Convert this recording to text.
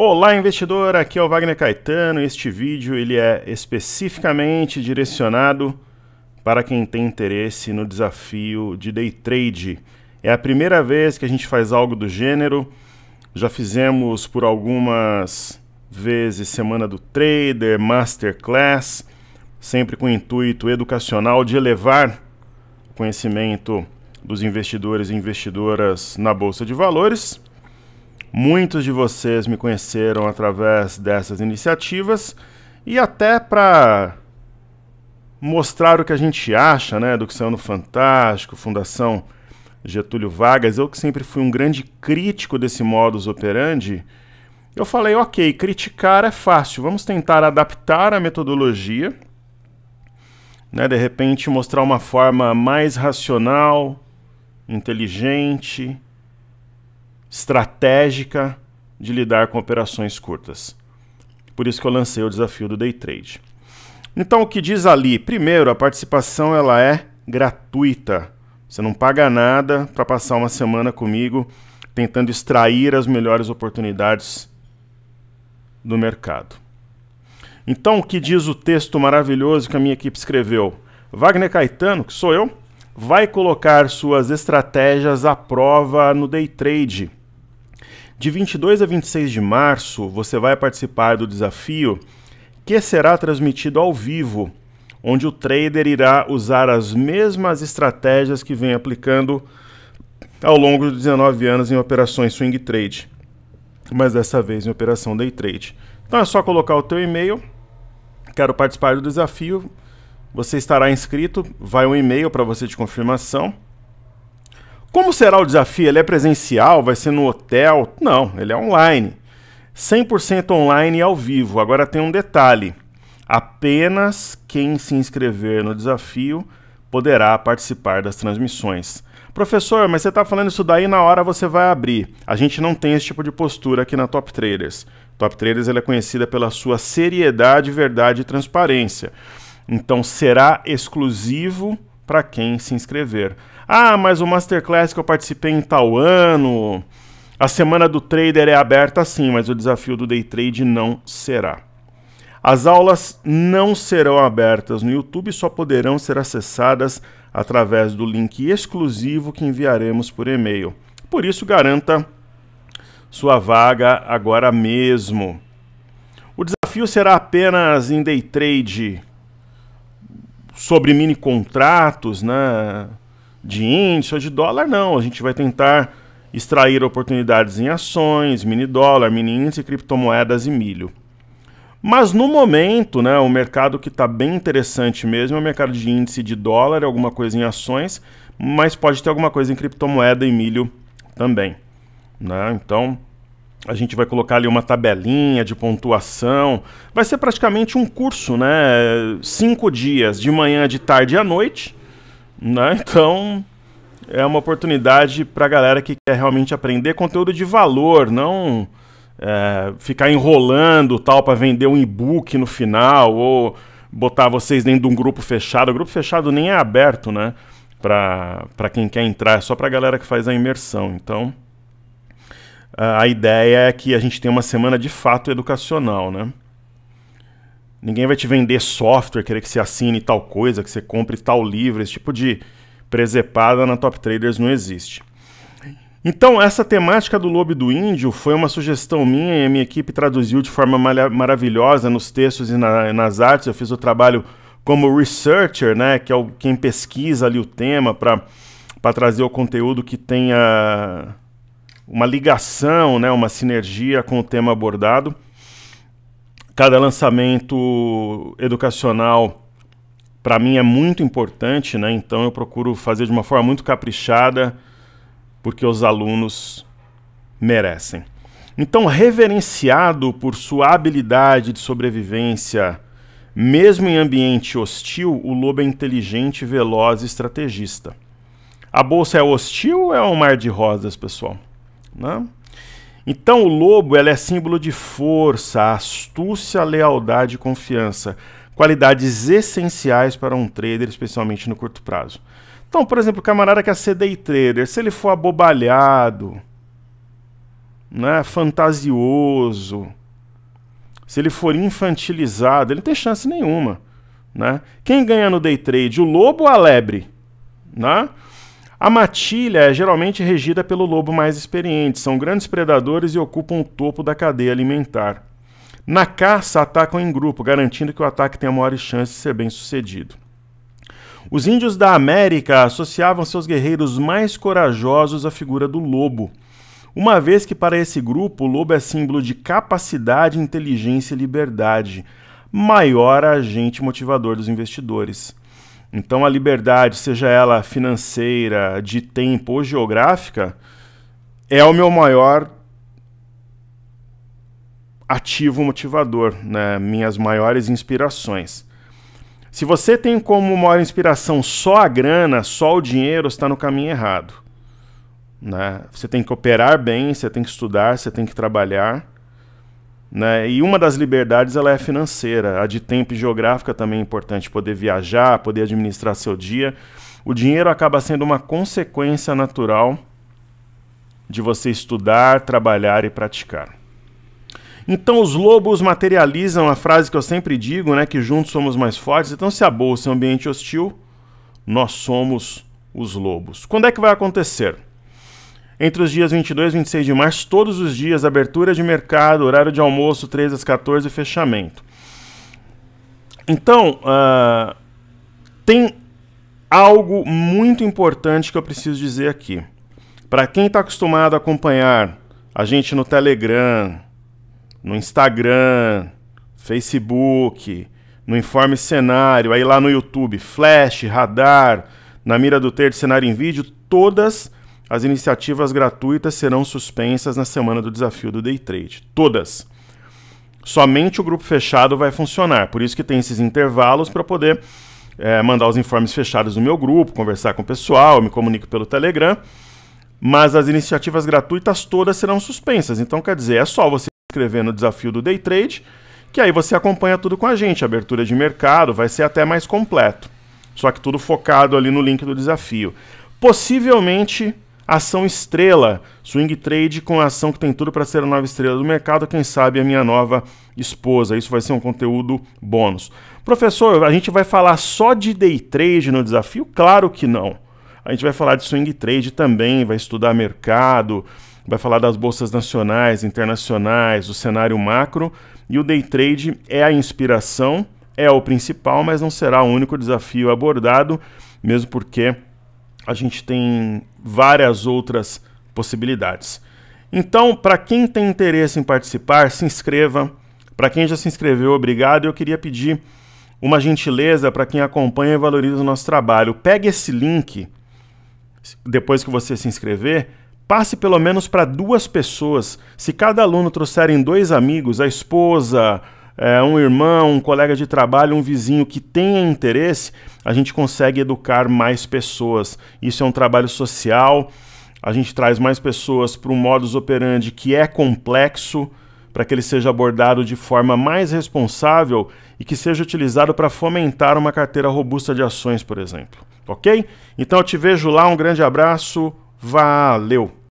Olá investidor, aqui é o Wagner Caetano. Este vídeo ele é especificamente direcionado para quem tem interesse no desafio de day trade. É a primeira vez que a gente faz algo do gênero. Já fizemos por algumas vezes semana do trader, masterclass, sempre com o intuito educacional de elevar o conhecimento dos investidores e investidoras na bolsa de valores. Muitos de vocês me conheceram através dessas iniciativas e até para mostrar o que a gente acha, né, do que saiu no Fantástico, Fundação Getúlio Vargas, eu que sempre fui um grande crítico desse modus operandi, eu falei, ok, criticar é fácil, vamos tentar adaptar a metodologia, né, de repente mostrar uma forma mais racional, inteligente, estratégica de lidar com operações curtas. Por isso que eu lancei o desafio do day trade. Então o que diz ali? Primeiro, a participação ela é gratuita. Você não paga nada para passar uma semana comigo tentando extrair as melhores oportunidades do mercado. Então, o que diz o texto maravilhoso que a minha equipe escreveu? Wagner Caetano, que sou eu, vai colocar suas estratégias à prova no day trade. De 22 a 26 de março, você vai participar do desafio que será transmitido ao vivo, onde o trader irá usar as mesmas estratégias que vem aplicando ao longo de 19 anos em operações swing trade, mas dessa vez em operação day trade. Então é só colocar o teu e-mail, quero participar do desafio, você estará inscrito, vai um e-mail para você de confirmação. Como será o desafio? Ele é presencial? Vai ser no hotel? Não, ele é online. 100% online e ao vivo. Agora tem um detalhe: apenas quem se inscrever no desafio poderá participar das transmissões. Professor, mas você está falando isso daí na hora você vai abrir. A gente não tem esse tipo de postura aqui na Top Traders. Top Traders ela é conhecida pela sua seriedade, verdade e transparência. Então será exclusivo para quem se inscrever. Ah, mas o Masterclass que eu participei em tal ano. A semana do trader é aberta sim, mas o desafio do day trade não será. As aulas não serão abertas no YouTube, só poderão ser acessadas através do link exclusivo que enviaremos por e-mail. Por isso, garanta sua vaga agora mesmo. O desafio será apenas em day trade sobre mini contratos, né? de índice ou de dólar, não. A gente vai tentar extrair oportunidades em ações, mini dólar, mini índice, criptomoedas e milho. Mas no momento, né, o mercado que está bem interessante mesmo é o mercado de índice de dólar, alguma coisa em ações, mas pode ter alguma coisa em criptomoeda e milho também. Né? Então, a gente vai colocar ali uma tabelinha de pontuação. Vai ser praticamente um curso, né? Cinco dias, de manhã, de tarde e à noite. Né? Então, é uma oportunidade para a galera que quer realmente aprender conteúdo de valor, não é, ficar enrolando tal para vender um e-book no final ou botar vocês dentro de um grupo fechado. O grupo fechado nem é aberto, né? Para quem quer entrar, é só para a galera que faz a imersão. Então, a ideia é que a gente tenha uma semana de fato educacional, né? Ninguém vai te vender software, querer que você assine tal coisa, que você compre tal livro, esse tipo de presepada na Top Traders não existe. Então, essa temática do lobo do índio foi uma sugestão minha e a minha equipe traduziu de forma maravilhosa nos textos e na, nas artes. Eu fiz o trabalho como researcher, né, que é o, quem pesquisa ali o tema para trazer o conteúdo que tenha uma ligação, né, uma sinergia com o tema abordado. Cada lançamento educacional para mim é muito importante, né? Então eu procuro fazer de uma forma muito caprichada, porque os alunos merecem. Então, reverenciado por sua habilidade de sobrevivência, mesmo em ambiente hostil, o lobo é inteligente, veloz e estrategista. A bolsa é hostil ou é um mar de rosas, pessoal? Não? Né? Então o lobo ela é símbolo de força, astúcia, lealdade e confiança, qualidades essenciais para um trader, especialmente no curto prazo. Então, por exemplo, o camarada que é ser day trader, se ele for abobalhado, né, fantasioso, se ele for infantilizado, ele não tem chance nenhuma. Né? Quem ganha no day trade, o lobo ou a lebre? Né? A matilha é geralmente regida pelo lobo mais experiente, são grandes predadores e ocupam o topo da cadeia alimentar. Na caça, atacam em grupo, garantindo que o ataque tenha maiores chances de ser bem sucedido. Os índios da América associavam seus guerreiros mais corajosos à figura do lobo, uma vez que para esse grupo o lobo é símbolo de capacidade, inteligência e liberdade, maior agente motivador dos investidores. Então a liberdade, seja ela financeira, de tempo ou geográfica, é o meu maior ativo motivador, né? minhas maiores inspirações. Se você tem como maior inspiração só a grana, só o dinheiro, está no caminho errado. Né? Você tem que operar bem, você tem que estudar, você tem que trabalhar né? E uma das liberdades ela é financeira, a de tempo e geográfica também é importante, poder viajar, poder administrar seu dia. O dinheiro acaba sendo uma consequência natural de você estudar, trabalhar e praticar. Então os lobos materializam a frase que eu sempre digo, né, que juntos somos mais fortes. Então se a bolsa é um ambiente hostil, nós somos os lobos. Quando é que vai acontecer? Entre os dias 22 e 26 de março, todos os dias, abertura de mercado, horário de almoço, 13 às 14 fechamento. Então, uh, tem algo muito importante que eu preciso dizer aqui. Para quem está acostumado a acompanhar a gente no Telegram, no Instagram, Facebook, no Informe Cenário, aí lá no YouTube, Flash, Radar, na Mira do Ter de Cenário em Vídeo, todas as iniciativas gratuitas serão suspensas na semana do desafio do day trade. Todas. Somente o grupo fechado vai funcionar. Por isso que tem esses intervalos para poder é, mandar os informes fechados no meu grupo, conversar com o pessoal, me comunico pelo Telegram. Mas as iniciativas gratuitas todas serão suspensas. Então, quer dizer, é só você se inscrever no desafio do day trade, que aí você acompanha tudo com a gente. Abertura de mercado vai ser até mais completo. Só que tudo focado ali no link do desafio. Possivelmente Ação estrela, swing trade com a ação que tem tudo para ser a nova estrela do mercado, quem sabe a minha nova esposa. Isso vai ser um conteúdo bônus. Professor, a gente vai falar só de day trade no desafio? Claro que não. A gente vai falar de swing trade também, vai estudar mercado, vai falar das bolsas nacionais, internacionais, o cenário macro. E o day trade é a inspiração, é o principal, mas não será o único desafio abordado, mesmo porque a gente tem várias outras possibilidades. Então, para quem tem interesse em participar, se inscreva. Para quem já se inscreveu, obrigado. Eu queria pedir uma gentileza para quem acompanha e valoriza o nosso trabalho. Pegue esse link, depois que você se inscrever, passe pelo menos para duas pessoas. Se cada aluno trouxerem dois amigos, a esposa, é, um irmão, um colega de trabalho, um vizinho que tenha interesse, a gente consegue educar mais pessoas. Isso é um trabalho social, a gente traz mais pessoas para um modus operandi que é complexo, para que ele seja abordado de forma mais responsável e que seja utilizado para fomentar uma carteira robusta de ações, por exemplo. Ok? Então eu te vejo lá, um grande abraço, valeu!